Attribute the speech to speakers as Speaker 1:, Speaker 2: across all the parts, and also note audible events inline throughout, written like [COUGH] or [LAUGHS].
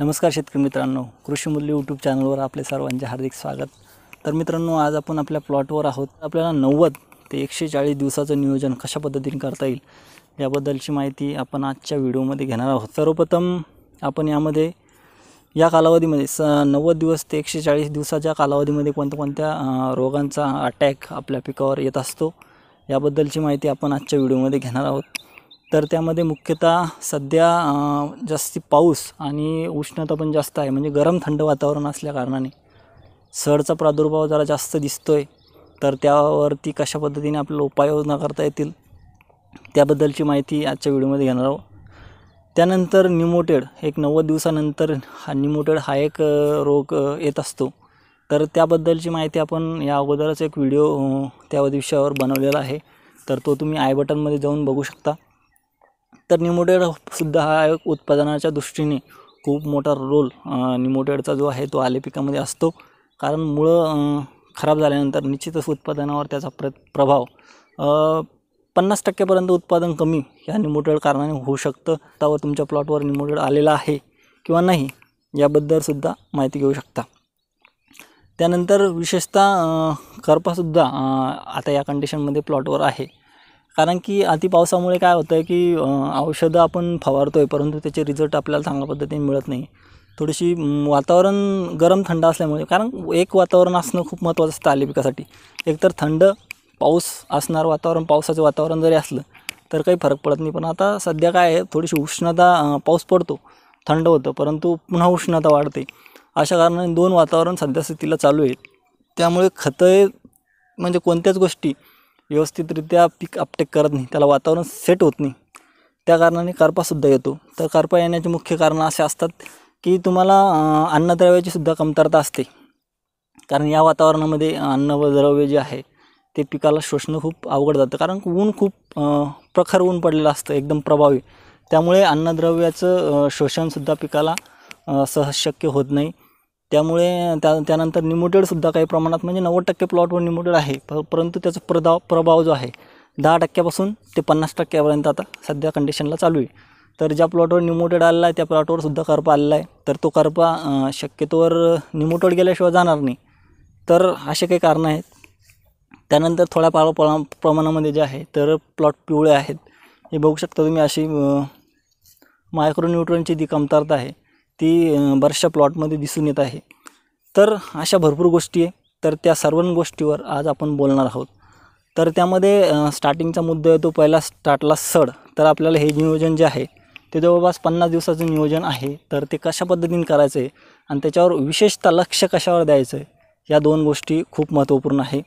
Speaker 1: नमस्कार शेतकरी मित्रांनो कृषी मूल्य यूट्यूब चॅनलवर आपले सर्वांचे हार्दिक स्वागत तर मित्रांनो आज आपण आपल्या प्लॉटवर आहोत आपल्याला नव्वद ते एकशे चाळीस दिवसाचं नियोजन कशा पद्धतीने करता येईल याबद्दलची माहिती आपण आजच्या व्हिडिओमध्ये घेणार आहोत सर्वप्रथम आपण यामध्ये या कालावधीमध्ये स नव्वद दिवस ते एकशे चाळीस दिवसाच्या कालावधीमध्ये कोणत्या कोणत्या रोगांचा अटॅक आपल्या पिकावर येत असतो याबद्दलची माहिती आपण आजच्या व्हिडिओमध्ये घेणार आहोत तर त्यामध्ये मुख्यतः सध्या जास्ती पाऊस आणि उष्णता पण जास्त आहे म्हणजे गरम थंड वातावरण असल्याकारणाने सरचा प्रादुर्भाव जरा जास्त दिसतो आहे तर त्यावरती कशा पद्धतीने आपल्याला उपाययोजना करता येतील त्याबद्दलची माहिती आजच्या व्हिडिओमध्ये घेणार आहोत त्यानंतर निमोटेड एक नव्वद दिवसानंतर हा निमोटेड हा एक रोग येत असतो तर त्याबद्दलची माहिती आपण या अगोदरच एक व्हिडिओ त्या विषयावर बनवलेला आहे तर तो तुम्ही आय बटनमध्ये जाऊन बघू शकता तर निमोटेडसुद्धा हा उत्पादनाच्या दृष्टीने खूप मोठा रोल निमोटेडचा जो आहे तो आले पिकामध्ये असतो कारण मुळं खराब झाल्यानंतर निश्चितच उत्पादनावर त्याचा प्र प्रभाव पन्नास टक्क्यापर्यंत उत्पादन कमी ह्या निमोटेड कारणाने होऊ शकतं त्यावर तुमच्या प्लॉटवर निमोटेड आलेला आहे किंवा नाही याबद्दलसुद्धा माहिती घेऊ शकता त्यानंतर विशेषतः करपासुद्धा आता या कंडिशनमध्ये प्लॉटवर आहे कारण की अति पावसामुळे काय होतं आहे की औषधं आपण फवारतो आहे परंतु त्याचे रिझल्ट आपल्याला चांगल्या पद्धतीने मिळत नाही थोडीशी वातावरण गरम थंड असल्यामुळे कारण एक वातावरण असणं खूप महत्त्वाचं असतं आले पिकासाठी एकतर थंड पाऊस असणार वातावरण पावसाचं वातावरण जरी असलं तर काही फरक पडत नाही पण आता सध्या काय आहे थोडीशी उष्णता पाऊस पडतो थंड होतं परंतु पुन्हा उष्णता वाढते अशा कारणाने दोन वातावरण सध्या स्थितीला चालू आहे त्यामुळे खतं म्हणजे कोणत्याच गोष्टी व्यवस्थितरित्या पीक अपटेक करत नाही त्याला वातावरण सेट होत नाही त्या कारणाने करपासुद्धा येतो तर करपा येण्याचे मुख्य कारण असे असतात की तुम्हाला अन्नद्रव्याची सुद्धा कमतरता असते कारण या वातावरणामध्ये अन्नद्रव्य जे आहे ते पिकाला शोषणं खूप अवघड जातं कारण ऊन खूप प्रखर ऊन पडलेलं असतं एकदम प्रभावी त्यामुळे अन्नद्रव्याचं शोषणसुद्धा पिकाला सहज शक्य होत नाही त्यामुळे त्या त्यानंतर निमोटेडसुद्धा काही प्रमाणात म्हणजे नव्वद टक्के प्लॉटवर निमोटेड आहे प परंतु त्याचा प्रदा प्रभाव जो आहे दहा टक्क्यापासून ते पन्नास टक्क्यापर्यंत आता सध्या कंडिशनला चालू आहे तर ज्या प्लॉटवर निमोटेड आलेला आहे त्या प्लॉटवरसुद्धा करपा आलेला आहे तर तो करपा शक्यतोवर निमोटेड गेल्याशिवाय जाणार नाही तर असे काही कारणं आहेत त्यानंतर थोड्या प्रमा प्रमाणामध्ये जे आहे तर प्लॉट पिवळे आहेत हे बघू शकता तुम्ही अशी मायक्रोन्यूट्रनची जी कमतरता आहे ती बऱ्याचशा प्लॉटमध्ये दिसून येत आहे तर अशा भरपूर गोष्टी आहे तर त्या सर्व गोष्टीवर आज आपण बोलणार आहोत तर त्यामध्ये स्टार्टिंगचा मुद्दा येतो पहिला स्टार्टला सड तर आपल्याला हे नियोजन जे आहे ते जवळपास पन्नास दिवसाचं नियोजन आहे तर ते कशा पद्धतीने करायचं आहे आणि त्याच्यावर विशेषतः लक्ष कशावर द्यायचं आहे या दोन गोष्टी खूप महत्त्वपूर्ण आहे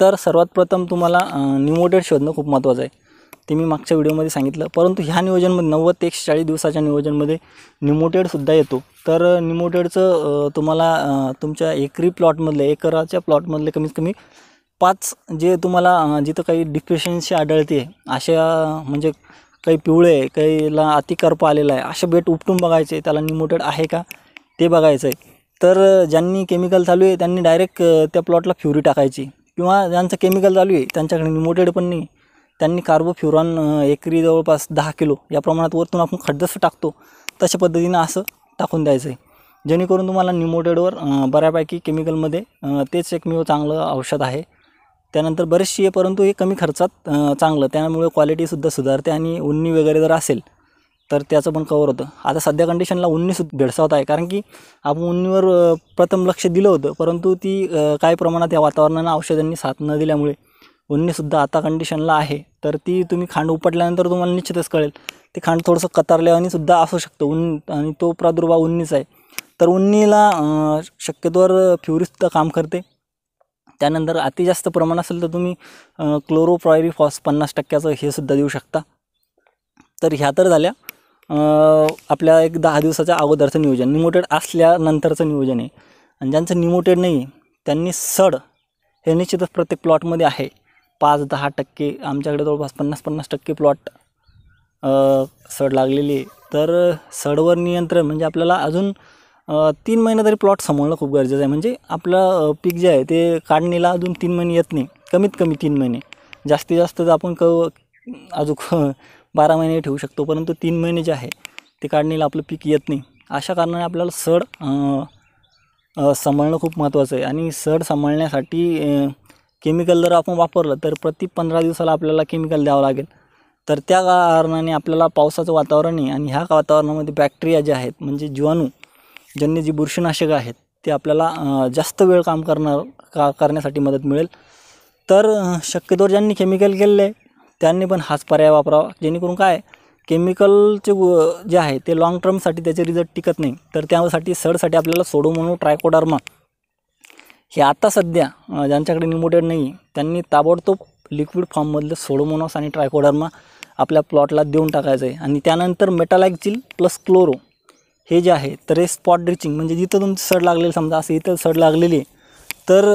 Speaker 1: तर सर्वात प्रथम तुम्हाला निमोटेड शोधणं खूप महत्त्वाचं आहे ते मी मागच्या व्हिडिओमध्ये सांगितलं परंतु ह्या नियोजनमध्ये नव्वद ते एकशे चाळीस दिवसाच्या नियोजनमध्ये निमोटेडसुद्धा येतो तर निमोटेडचं तुम्हाला तुमच्या एकरी प्लॉटमधले एकराच्या प्लॉटमधले कमीत कमी पाच जे तुम्हाला जिथं काही डिफिशियन्सी आढळते अशा म्हणजे काही पिवळे काहीला अतिकर्प आलेला आहे असे बेट उपटून बघायचे त्याला निमोटेड आहे का ते बघायचं आहे तर ज्यांनी केमिकल चालू आहे त्यांनी डायरेक्ट त्या प्लॉटला फ्युरी टाकायची किंवा ज्यांचं केमिकल चालू आहे त्यांच्याकडे निमोटेड पण नाही त्यांनी कार्बोफ्युरॉन एकरी जवळपास दहा किलो या प्रमाणात वरतून आपण खड्डस टाकतो तशा पद्धतीनं असं टाकून द्यायचं आहे जेणेकरून तुम्हाला निमोटेडवर बऱ्यापैकी केमिकलमध्ये तेच एकमेव चांगलं औषध आहे त्यानंतर बरेचशी आहे परंतु हे कमी खर्चात चांगलं त्यामुळे क्वालिटीसुद्धा सुधारते आणि उन्नी वगैरे जर असेल तर त्याचं पण कवर होतं आता सध्या कंडिशनला उन्नीसुद्धा भेडसावत आहे कारण की आपण उन्नीवर प्रथम लक्ष दिलं होतं परंतु ती काही प्रमाणात या वातावरणानं औषधांनी साथ न दिल्यामुळे उन्नीसुद्धा आता कंडिशनला आहे तर ती तुम्ही खांड उपटल्यानंतर तुम्हाला निश्चितच कळेल ते खांड थोडंसं आणि सुद्धा असू शकतं उन आणि तो प्रादुर्भाव उन्नीच आहे तर उन्नीला शक्यतोवर फ्युरिसुद्धा काम करते त्यानंतर अति जास्त प्रमाण असेल तर तुम्ही क्लोरोप्रायरी फॉस पन्नास टक्क्याचं हे सुद्धा देऊ शकता तर ह्या तर झाल्या आपल्या एक दहा दिवसाच्या अगोदरचं नियोजन निमोटेड असल्यानंतरचं नियोजन आहे आणि ज्यांचं निमोटेड नाही त्यांनी सड हे निश्चितच प्रत्येक प्लॉटमध्ये आहे पाच दहा टक्के आमच्याकडे जवळपास पन्नास पन्नास टक्के प्लॉट सड लागलेली आहे तर सडवर नियंत्रण म्हणजे आपल्याला अजून तीन महिने तरी प्लॉट सांभाळणं खूप गरजेचं आहे म्हणजे आपलं पीक जे आहे ते काढणीला अजून तीन महिने येत नाही कमीत कमी तीन महिने जास्तीत जास्त जर आपण क अजून [LAUGHS] बारा महिने ठेवू शकतो परंतु तीन महिने जे आहे ते काढणीला आपलं पीक येत नाही अशा कारणाने आपल्याला सड सांभाळणं खूप महत्त्वाचं आहे आणि सड सांभाळण्यासाठी केमिकल जर आपण वापरलं तर प्रति पंधरा दिवसाला आपल्याला केमिकल द्यावं लागेल तर त्या कारणाने आपल्याला पावसाचं वातावरण आहे आणि ह्या वातावरणामध्ये बॅक्टेरिया जे आहेत म्हणजे जीवाणू ज्यांनी जी बुरशीनाशकं आहेत ते आपल्याला जास्त वेळ काम करणार का करण्यासाठी मदत मिळेल तर शक्यतोवर ज्यांनी केमिकल केले त्यांनी पण हाच पर्याय वापरावा जेणेकरून काय केमिकलचे जे आहे ते लाँग टर्मसाठी त्याचे रिझल्ट टिकत नाही तर त्यासाठी सडसाठी आपल्याला म्हणून ट्रायकोडर्मा हे आता सध्या ज्यांच्याकडे निमोटेड नाही त्यांनी ताबडतोब लिक्विड फॉर्ममधलं सोडोमोनॉस आणि ट्रायकोडर्मा आपल्या प्लॉटला देऊन टाकायचं आहे आणि त्यानंतर मेटालॅक्झिल प्लस क्लोरो हे जे आहे तर हे स्पॉट ड्रिचिंग म्हणजे जिथं तुमचं सड लागलेलं समजा असं इथं सड लागलेली तर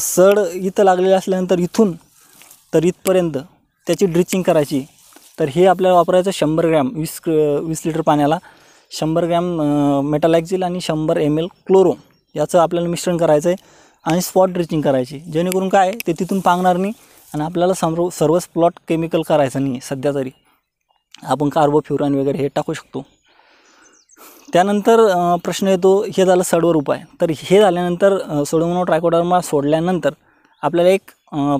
Speaker 1: सड इथं लागलेली असल्यानंतर इथून तर इथपर्यंत त्याची ड्रिचिंग करायची तर हे आपल्याला वापरायचं शंभर ग्रॅम वीस वीस लिटर पाण्याला शंभर ग्रॅम मेटालॅक्झिल आणि शंभर एम एल क्लोरो याचं आपल्याला मिश्रण करायचं आहे आणि स्पॉट ड्रिचिंग करायची जेणेकरून काय ते तिथून पांगणार नाही आणि आपल्याला सर्व सर्वच स्प्लॉट केमिकल करायचं नाही सध्या तरी आपण कार्बोफ्युरॉन वगैरे हे टाकू शकतो त्यानंतर प्रश्न येतो हे झालं सडवर उपाय तर हे झाल्यानंतर सोडोमोनो ट्रायकोडरमा सोडल्यानंतर आपल्याला एक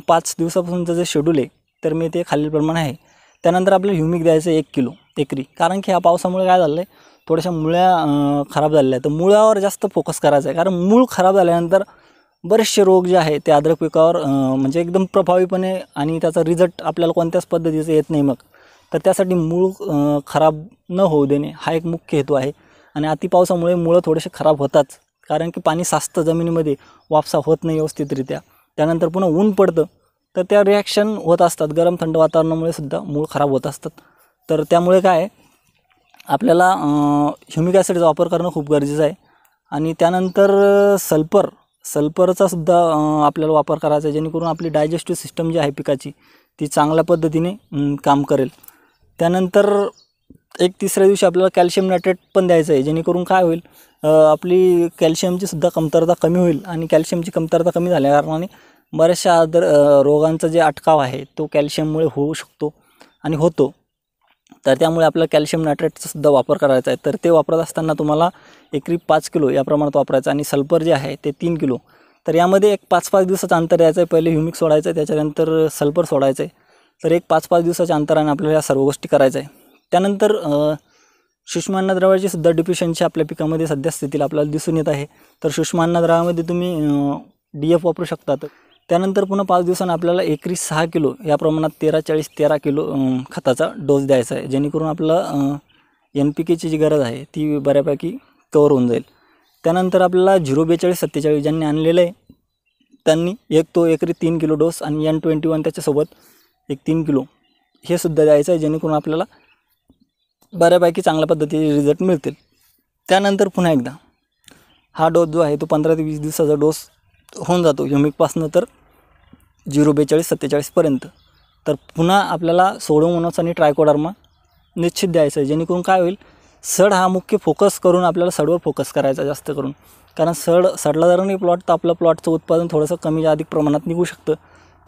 Speaker 1: पाच दिवसापासूनचं जे शेड्यूल आहे तर मी ते खालीलप्रमाणे आहे त्यानंतर आपल्याला ह्युमिक द्यायचं एक किलो एकरी कारण की ह्या पावसामुळे काय झालं आहे थोड्याशा मुळ्या खराब झालेल्या आहेत तर मुळावर जास्त फोकस करायचा आहे कारण मूळ खराब झाल्यानंतर बरेचसे रोग जे आहे ते अद्रक पिकावर म्हणजे एकदम प्रभावीपणे आणि त्याचा रिझल्ट आपल्याला कोणत्याच पद्धतीचं येत नाही मग तर त्यासाठी मूळ खराब न होऊ देणे हा एक मुख्य हेतू आहे आणि अतिपावसामुळे मुळं थोडेसे खराब होतात कारण की पाणी सास्त जमिनीमध्ये वापसा होत नाही व्यवस्थितरित्या त्यानंतर पुन्हा ऊन पडतं तर त्या रिॲक्शन होत असतात गरम थंड वातावरणामुळे सुद्धा मूळ खराब होत असतात तर त्यामुळे काय आपल्याला ह्युमिक ॲसिडचा वापर करणं खूप गरजेचं आहे आणि त्यानंतर सल्फर सल्फरचा सुद्धा आपल्याला वापर करायचा आहे जेणेकरून आपली डायजेस्टिव्ह सिस्टम जी आहे पिकाची ती चांगल्या पद्धतीने काम करेल त्यानंतर एक तिसऱ्या दिवशी आपल्याला कॅल्शियम नायट्रेट पण द्यायचं आहे जेणेकरून काय होईल आपली कॅल्शियमची सुद्धा कमतरता कमी होईल आणि कॅल्शियमची कमतरता कमी झाल्याकारणाने बऱ्याचशा आदर रोगांचा जे अटकाव आहे तो कॅल्शियममुळे होऊ शकतो आणि होतो तर त्यामुळे आपल्याला कॅल्शियम नायट्रेटचा सुद्धा वापर करायचा आहे तर ते वापरत असताना तुम्हाला एकरी पाच किलो या प्रमाणात वापरायचं आणि सल्फर जे आहे ते तीन किलो तर यामध्ये एक पाच पाच दिवसाचं अंतर यायचं आहे पहिले ह्युमिक सोडायचं आहे त्याच्यानंतर सल्फर सोडायचं आहे तर एक पाच पाच दिवसाच्या अंतराने आपल्याला या सर्व गोष्टी करायचं आहे त्यानंतर द्रवाची सुद्धा डिफिशियन्सी आपल्या पिकामध्ये सध्या स्थितीला आपल्याला दिसून येत आहे तर सूक्ष्म अन्नद्रवामध्ये तुम्ही डी एफ वापरू शकतात त्यानंतर पुन्हा पाच दिवसांनी आपल्याला एकरी सहा किलो या प्रमाणात तेरा चाळीस तेरा किलो खताचा डोस द्यायचा आहे जेणेकरून आपल्याला एन पी केची जी गरज आहे ती बऱ्यापैकी कवर होऊन जाईल त्यानंतर आपल्याला झिरो बेचाळीस सत्तेचाळीस ज्यांनी आणलेलं आहे त्यांनी एक तो एकरी तीन किलो डोस आणि एन ट्वेंटी वन त्याच्यासोबत एक तीन किलो हे सुद्धा द्यायचं आहे जेणेकरून आपल्याला बऱ्यापैकी चांगल्या पद्धतीचे रिझल्ट मिळतील त्यानंतर पुन्हा एकदा हा डोस जो आहे तो पंधरा ते वीस दिवसाचा डोस होऊन जातो युमिकपासनं तर झिरो बेचाळीस सत्तेचाळीसपर्यंत तर पुन्हा आपल्याला मोनोस आणि ट्रायकोडर्मा निश्चित द्यायचं आहे जेणेकरून काय होईल सड हा मुख्य फोकस करून आपल्याला सडवर फोकस करायचा जास्त करून कारण सड सडला जर नाही प्लॉट तर आपलं प्लॉटचं उत्पादन थोडंसं कमी अधिक प्रमाणात निघू शकतं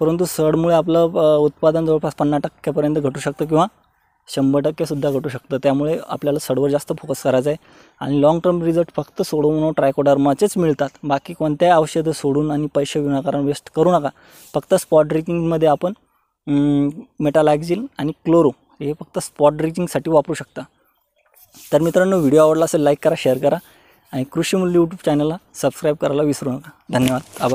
Speaker 1: परंतु सडमुळे आपलं उत्पादन जवळपास पन्नास टक्क्यापर्यंत घटू शकतं किंवा शंभर टक्केसुद्धा घटू शकतं त्यामुळे आपल्याला सडवर जास्त फोकस करायचा आहे आणि लॉंग टर्म रिझल्ट फक्त सोडवून ट्रायकोडर्माचेच मिळतात बाकी कोणत्याही औषधं सोडून आणि पैसे विनाकारण वेस्ट करू नका फक्त स्पॉट ड्रिंकिंगमध्ये आपण मेटालॅक्झिल आणि क्लोरो हे फक्त स्पॉट ड्रिंकिंगसाठी वापरू शकता तर मित्रांनो व्हिडिओ आवडला असेल लाईक करा शेअर करा आणि कृषीमूल्य यूट्यूब चॅनलला सबस्क्राईब करायला विसरू नका धन्यवाद आभार